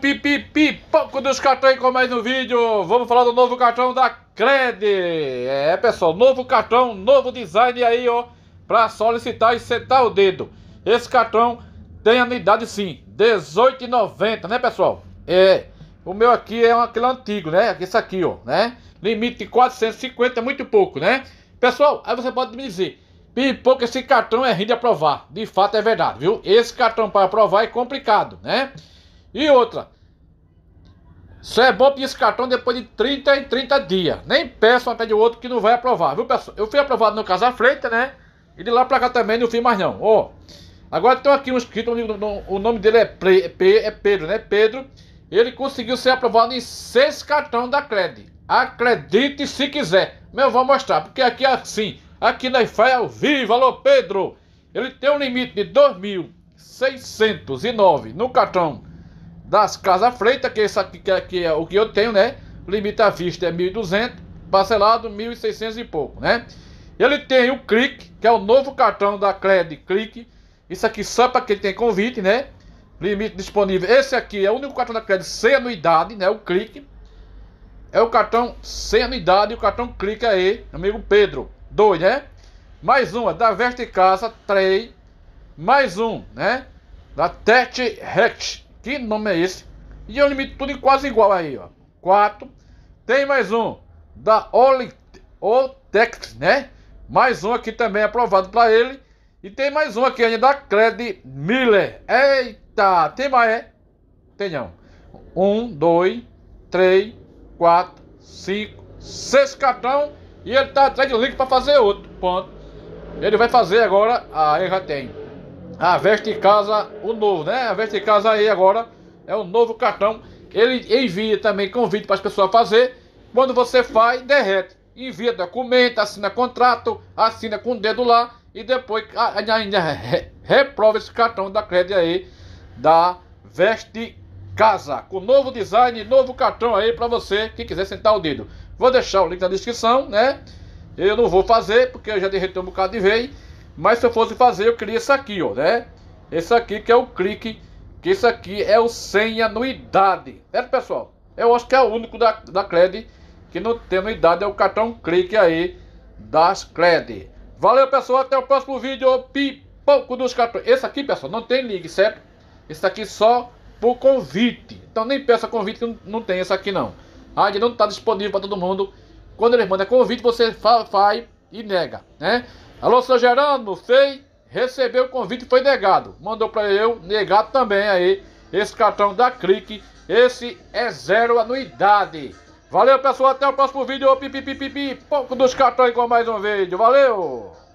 pipi, pouco dos cartões com mais um vídeo. Vamos falar do novo cartão da Cred. É, pessoal, novo cartão, novo design aí, ó, para solicitar e sentar o dedo. Esse cartão tem anuidade sim, 18,90, né, pessoal? É. O meu aqui é um, aquele antigo, né? Esse aqui, ó, né? Limite de 450 é muito pouco, né? Pessoal, aí você pode me dizer, Pipoca, esse cartão é rindo de aprovar. De fato é verdade, viu? Esse cartão para aprovar é complicado, né? E outra, só é bom pedir esse cartão depois de 30 em 30 dias. Nem peço um até de outro que não vai aprovar, viu, pessoal? Eu fui aprovado no Casa Freita, né? E de lá pra cá também não fiz mais não. Ó, agora tem aqui um escrito o nome dele é, é Pedro, né? Pedro, ele conseguiu ser aprovado em seis cartões da Cred. Acredite se quiser. Mas eu vou mostrar, porque aqui é assim. Aqui na IFA é ao vivo. Alô, Pedro! Ele tem um limite de 2.609 no cartão das Casas Freitas, que, é essa, que, é, que é o que eu tenho, né? Limite à vista é 1.200, parcelado 1.600 e pouco, né? Ele tem o Click, que é o novo cartão da Cred Click. Isso aqui só para quem tem convite, né? Limite disponível. Esse aqui é o único cartão da Cred sem anuidade, né? O Click. É o cartão sem anuidade e o cartão Click aí, é amigo Pedro. Dois, né? Mais uma da Veste Casa, três. Mais um, né? Da Tete Rex, que nome é esse? E eu limito tudo em quase igual aí, ó. 4. Tem mais um da Otex, né? Mais um aqui também aprovado para ele. E tem mais um aqui ainda da Cred Miller. Eita, tem mais, é? Tem não. Um, dois, três, quatro, cinco, seis cartão. E ele tá atrás de link para fazer outro. Ponto. Ele vai fazer agora. Ah, ele já tem. A Veste Casa, o novo, né? A Veste Casa aí agora é o novo cartão. Ele envia também convite para as pessoas fazer. Quando você faz, derrete. Envia documento, assina contrato, assina com o dedo lá e depois ah, ainda reprova esse cartão da crédito aí da Veste Casa. Com novo design, novo cartão aí para você que quiser sentar o dedo. Vou deixar o link na descrição, né? Eu não vou fazer porque eu já derretei um bocado de vez. Mas se eu fosse fazer, eu queria isso aqui, ó, né? Esse aqui que é o clique, que isso aqui é o sem anuidade, certo, pessoal? Eu acho que é o único da, da Cred que não tem anuidade, é o cartão clique aí das Cred. Valeu, pessoal, até o próximo vídeo. Pipoco dos cartões. Esse aqui, pessoal, não tem link, certo? Esse aqui só por convite. Então nem peça convite que não tem esse aqui, não. Ainda não está disponível para todo mundo. Quando ele manda convite, você faz e nega, né? Alô, seu Geraldo, sei. Recebeu o convite e foi negado. Mandou para eu, negado também aí. Esse cartão da Clique. Esse é zero anuidade. Valeu, pessoal. Até o próximo vídeo. Pipipipipi. Pouco dos cartões com mais um vídeo. Valeu!